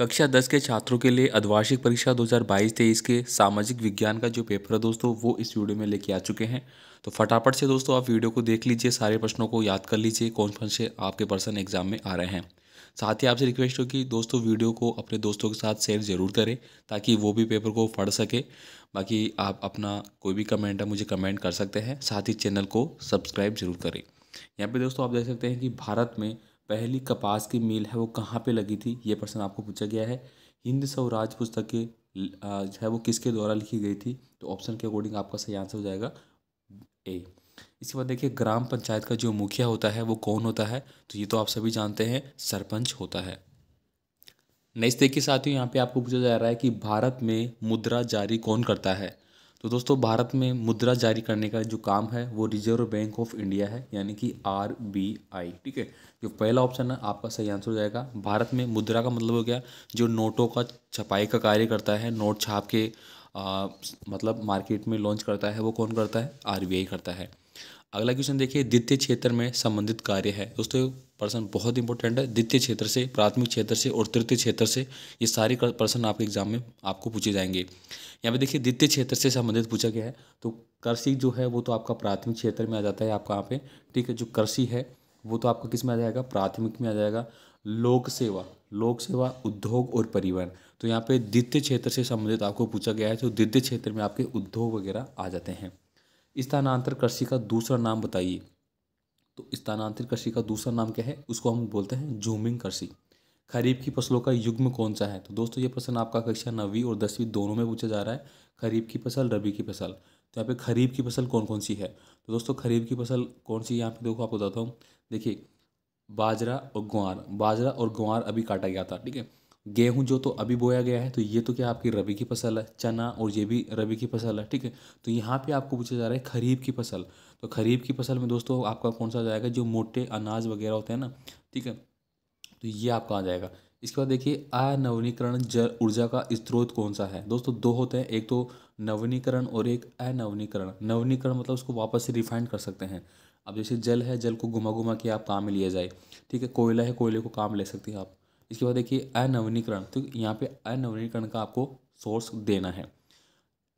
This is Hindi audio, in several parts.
कक्षा दस के छात्रों के लिए अद्वार्षिक परीक्षा 2022-23 के सामाजिक विज्ञान का जो पेपर है दोस्तों वो इस वीडियो में लेके आ चुके हैं तो फटाफट से दोस्तों आप वीडियो को देख लीजिए सारे प्रश्नों को याद कर लीजिए कौन कौन से आपके पर्सन एग्जाम में आ रहे हैं साथ ही आपसे रिक्वेस्ट हो कि दोस्तों वीडियो को अपने दोस्तों के साथ शेयर ज़रूर करें ताकि वो भी पेपर को पढ़ सके बाकी आप अपना कोई भी कमेंट है मुझे कमेंट कर सकते हैं साथ ही चैनल को सब्सक्राइब ज़रूर करें यहाँ पर दोस्तों आप देख सकते हैं कि भारत में पहली कपास की मिल है वो कहाँ पे लगी थी ये प्रश्न आपको पूछा गया है हिंद स्वराज के जो है वो किसके द्वारा लिखी गई थी तो ऑप्शन के अकॉर्डिंग आपका सही आंसर हो जाएगा ए इसके बाद देखिए ग्राम पंचायत का जो मुखिया होता है वो कौन होता है तो ये तो आप सभी जानते हैं सरपंच होता है नेक्स्ट देखिए साथियों यहाँ पे आपको पूछा जा रहा है कि भारत में मुद्रा जारी कौन करता है तो दोस्तों भारत में मुद्रा जारी करने का जो काम है वो रिजर्व बैंक ऑफ इंडिया है यानी कि आर बी आई ठीक है जो पहला ऑप्शन है आपका सही आंसर हो जाएगा भारत में मुद्रा का मतलब हो गया जो नोटों का छपाई का कार्य करता है नोट छाप के आ, मतलब मार्केट में लॉन्च करता है वो कौन करता है आर बी आई करता है अगला क्वेश्चन देखिए द्वितीय क्षेत्र में संबंधित कार्य है दोस्तों प्रश्न बहुत इंपॉर्टेंट है द्वितीय क्षेत्र से प्राथमिक क्षेत्र से और तृतीय क्षेत्र से ये सारे प्रश्न आपके एग्जाम में आपको पूछे जाएंगे यहाँ पे देखिए द्वितीय क्षेत्र से संबंधित पूछा गया है तो कृषि जो है वो तो आपका प्राथमिक क्षेत्र में आ जाता है आपका यहाँ पे ठीक है जो कृषि है वो तो आपका किस में आ जाएगा प्राथमिक में आ जाएगा लोक सेवा लोक सेवा उद्योग और परिवहन तो यहाँ पे द्वितीय क्षेत्र से संबंधित आपको पूछा गया है तो द्वितीय क्षेत्र में आपके उद्योग वगैरह आ जाते हैं स्थानांतर कृषि का दूसरा नाम बताइए तो स्थानांतरित कृषि का दूसरा नाम क्या है उसको हम बोलते हैं झूमिंग कृषि खरीफ की फसलों का युग्म कौन सा है तो दोस्तों ये प्रश्न आपका कक्षा नवीं और दसवीं दोनों में पूछा जा रहा है खरीफ की फसल रबी की फसल तो यहाँ पे खरीफ की फसल कौन कौन सी है तो दोस्तों खरीफ की फसल कौन सी यहाँ पे देखो आपको बताता हूँ देखिए बाजरा और ग्वार बाजरा और ग्वार अभी काटा गया था ठीक है गेहूँ जो तो अभी बोया गया है तो ये तो क्या आपकी रबी की फसल है चना और ये भी रबी की फसल है ठीक है तो यहाँ पे आपको पूछा जा रहा है खरीफ की फसल तो खरीफ की फसल में दोस्तों आपका कौन सा जाएगा जो मोटे अनाज वगैरह होते हैं ना ठीक है तो ये आपका आ जाएगा इसके बाद देखिए अनवनीकरण ऊर्जा का स्त्रोत कौन सा है दोस्तों दो होते हैं एक तो नवनीकरण और एक अनवनीकरण नवनीकरण मतलब उसको वापस से रिफाइंड कर सकते हैं अब जैसे जल है जल को घुमा घुमा के आप काम में लिया जाए ठीक है कोयला है कोयले को काम ले सकते हैं आप इसके बाद देखिए अनवनीकरण तो यहाँ पे अनवनीकरण का आपको सोर्स देना है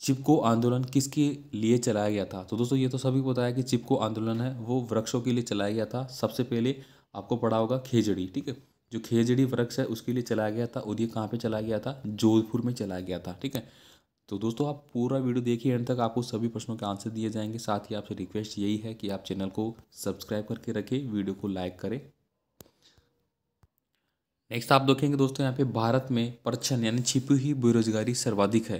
चिपको आंदोलन किसके लिए चलाया गया था तो दोस्तों ये तो सभी को पता है कि चिपको आंदोलन है वो वृक्षों के लिए चलाया गया था सबसे पहले आपको पढ़ा होगा खेजड़ी ठीक है जो खेजड़ी वृक्ष है उसके लिए चलाया गया था और ये कहाँ पर चलाया गया था जोधपुर में चलाया गया था ठीक है तो दोस्तों आप पूरा वीडियो देखिए एंड तक आपको सभी प्रश्नों के आंसर दिए जाएंगे साथ ही आपसे रिक्वेस्ट यही है कि आप चैनल को सब्सक्राइब करके रखें वीडियो को लाइक करें नेक्स्ट आप देखेंगे दोस्तों यहाँ पे भारत में परछन यानी छिपी हुई बेरोजगारी सर्वाधिक है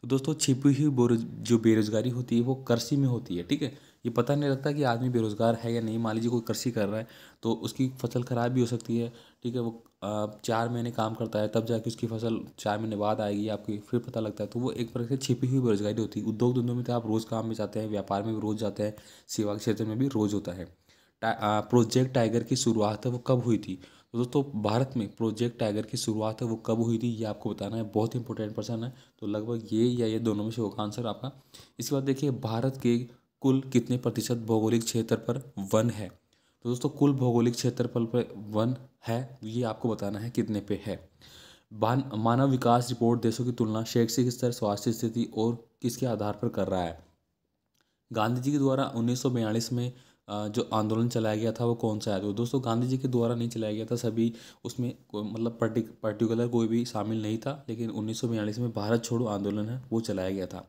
तो दोस्तों छिपी हुई जो बेरोजगारी होती है वो कृषि में होती है ठीक है ये पता नहीं लगता कि आदमी बेरोजगार है या नहीं मान लीजिए कोई कृषि कर रहा है तो उसकी फसल ख़राब भी हो सकती है ठीक है वो चार महीने काम करता है तब जाके उसकी फसल चार महीने बाद आएगी आपकी फिर पता लगता है तो वो एक प्रकार से छिपी हुई बेरोजगारी होती है उद्योग धंधों में तो आप रोज़ काम में जाते हैं व्यापार में भी रोज़ जाते हैं सेवा क्षेत्र में भी रोज़ होता है प्रोजेक्ट टाइगर की शुरुआत है वो कब हुई थी तो दोस्तों भारत में प्रोजेक्ट टाइगर की शुरुआत है वो कब हुई थी ये आपको बताना है बहुत इंपॉर्टेंट प्रश्न है तो लगभग ये या ये दोनों में से होगा आंसर आपका इसके बाद देखिए भारत के कुल कितने प्रतिशत भौगोलिक क्षेत्र पर वन है तो दोस्तों कुल भौगोलिक क्षेत्र पर वन है ये आपको बताना है कितने पे है मानव विकास रिपोर्ट देशों की तुलना शैक्षिक स्तर स्वास्थ्य स्थिति और किसके आधार पर कर रहा है गांधी जी के द्वारा उन्नीस में जो आंदोलन चलाया गया था वो कौन सा आया था तो दोस्तों गांधी जी के द्वारा नहीं चलाया गया था सभी उसमें मतलब पर्टिक पर्टिकुलर कोई भी शामिल नहीं था लेकिन उन्नीस में भारत छोड़ो आंदोलन है वो चलाया गया था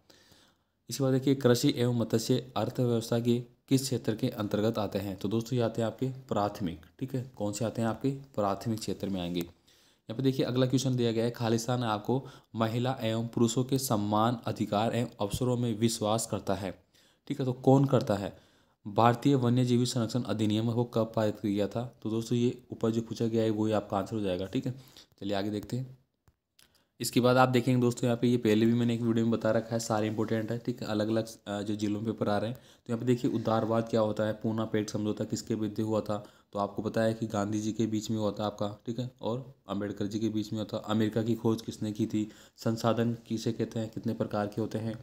इसके बाद देखिए कृषि एवं मत्स्य अर्थव्यवस्था के किस क्षेत्र के अंतर्गत आते हैं तो दोस्तों ये आते हैं आपके प्राथमिक ठीक है कौन से आते हैं आपके प्राथमिक क्षेत्र में आएंगे यहाँ पे देखिए अगला क्वेश्चन दिया गया है खालिस्तान आपको महिला एवं पुरुषों के सम्मान अधिकार एवं अवसरों में विश्वास करता है ठीक है तो कौन करता है भारतीय वन्यजीवी संरक्षण अधिनियम को कब पारित किया था तो दोस्तों ये ऊपर जो पूछा गया है वही आपका आंसर हो जाएगा ठीक है चलिए आगे देखते हैं इसके बाद आप देखेंगे दोस्तों यहाँ पे ये पहले भी मैंने एक वीडियो में बता रखा है सारे इंपॉर्टेंट है ठीक है अलग अलग जो जिलों में पेपर आ रहे हैं तो यहाँ पे देखिए उदारवाद क्या होता है पूना पेट समझौता किसके विरुद्ध हुआ था तो आपको पता है कि गांधी जी के बीच में हुआ था आपका ठीक है और अम्बेडकर जी के बीच में हुआ था अमेरिका की खोज किसने की थी संसाधन किसे कहते हैं कितने प्रकार के होते हैं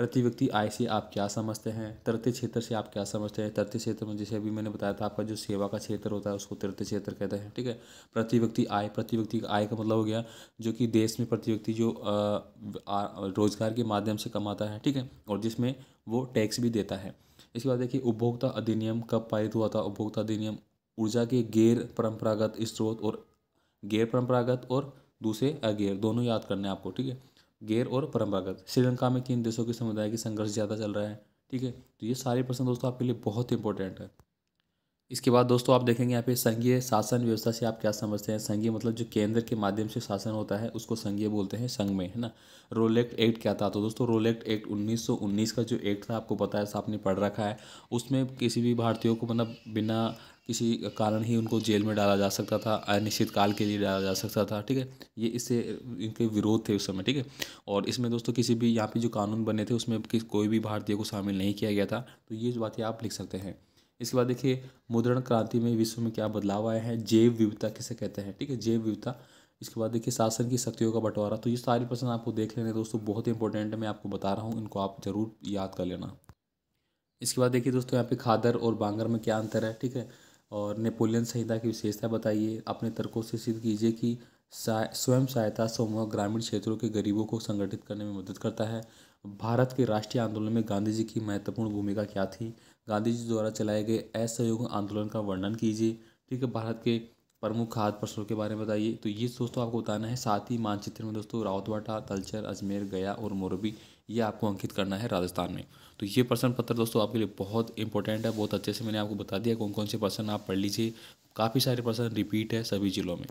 प्रति व्यक्ति आय से आप क्या समझते हैं तृतीय क्षेत्र से आप क्या समझते हैं तृतीय क्षेत्र में जैसे अभी मैंने बताया था आपका जो सेवा का क्षेत्र होता है उसको तृतीय क्षेत्र कहते हैं ठीक है प्रति व्यक्ति आय प्रति व्यक्ति आय का मतलब हो गया जो कि देश में प्रति व्यक्ति जो रोजगार के माध्यम से कमाता है ठीक है और जिसमें वो टैक्स भी देता है इसके बाद देखिए उपभोक्ता अधिनियम कब पारित हुआ था उपभोक्ता अधिनियम ऊर्जा के गैर परंपरागत स्रोत और गैर परंपरागत और दूसरे अगेर दोनों याद करने आपको ठीक है गैर और परंपरागत श्रीलंका में किन देशों के समुदाय की संघर्ष ज़्यादा चल रहा है ठीक है तो ये सारे प्रश्न दोस्तों आपके लिए बहुत इंपॉर्टेंट है इसके बाद दोस्तों आप देखेंगे यहाँ पे संघीय शासन व्यवस्था से आप क्या समझते हैं संघीय मतलब जो केंद्र के माध्यम से शासन होता है उसको संघीय बोलते हैं संघ में है ना रोलेक्ट एक्ट क्या था तो दोस्तों रोलेक्ट एक्ट 1919 का जो एक्ट था आपको पता है आपने पढ़ रखा है उसमें किसी भी भारतीयों को मतलब बिना किसी कारण ही उनको जेल में डाला जा सकता था अनिश्चित काल के लिए डाला जा सकता था ठीक है ये इससे इनके विरोध थे उस समय ठीक है और इसमें दोस्तों किसी भी यहाँ पे जो कानून बने थे उसमें कोई भी भारतीय को शामिल नहीं किया गया था तो ये जो बातें आप लिख सकते हैं इसके बाद देखिए मुद्रण क्रांति में विश्व में क्या बदलाव आए हैं जैव विविधता किसे कहते हैं ठीक है जैव विविधता इसके बाद देखिए शासन की शक्तियों का बंटवारा तो ये सारे प्रश्न आपको देख लेने दोस्तों बहुत इंपॉर्टेंट है मैं आपको बता रहा हूँ इनको आप ज़रूर याद कर लेना इसके बाद देखिए दोस्तों यहाँ पे खादर और बांगर में क्या अंतर है ठीक है और नेपोलियन संहिता की विशेषता बताइए अपने तर्कों से सिद्ध कीजिए कि स्वयं सहायता समूह ग्रामीण क्षेत्रों के गरीबों को संगठित करने में मदद करता है भारत के राष्ट्रीय आंदोलन में गांधी जी की महत्वपूर्ण भूमिका क्या थी गांधी जी द्वारा चलाए गए असहयोग आंदोलन का वर्णन कीजिए ठीक है भारत के प्रमुख खाद्य फसलों के बारे में बताइए तो ये दोस्तों आपको बताना है साथ ही मानचित्र में दोस्तों रावतवाटा तलचर अजमेर गया और मोरबी ये आपको अंकित करना है राजस्थान में तो ये प्रश्न पत्र दोस्तों आपके लिए बहुत इंपॉर्टेंट है बहुत अच्छे से मैंने आपको बता दिया कौन कौन से प्रश्न आप पढ़ लीजिए काफ़ी सारे प्रश्न रिपीट है सभी जिलों में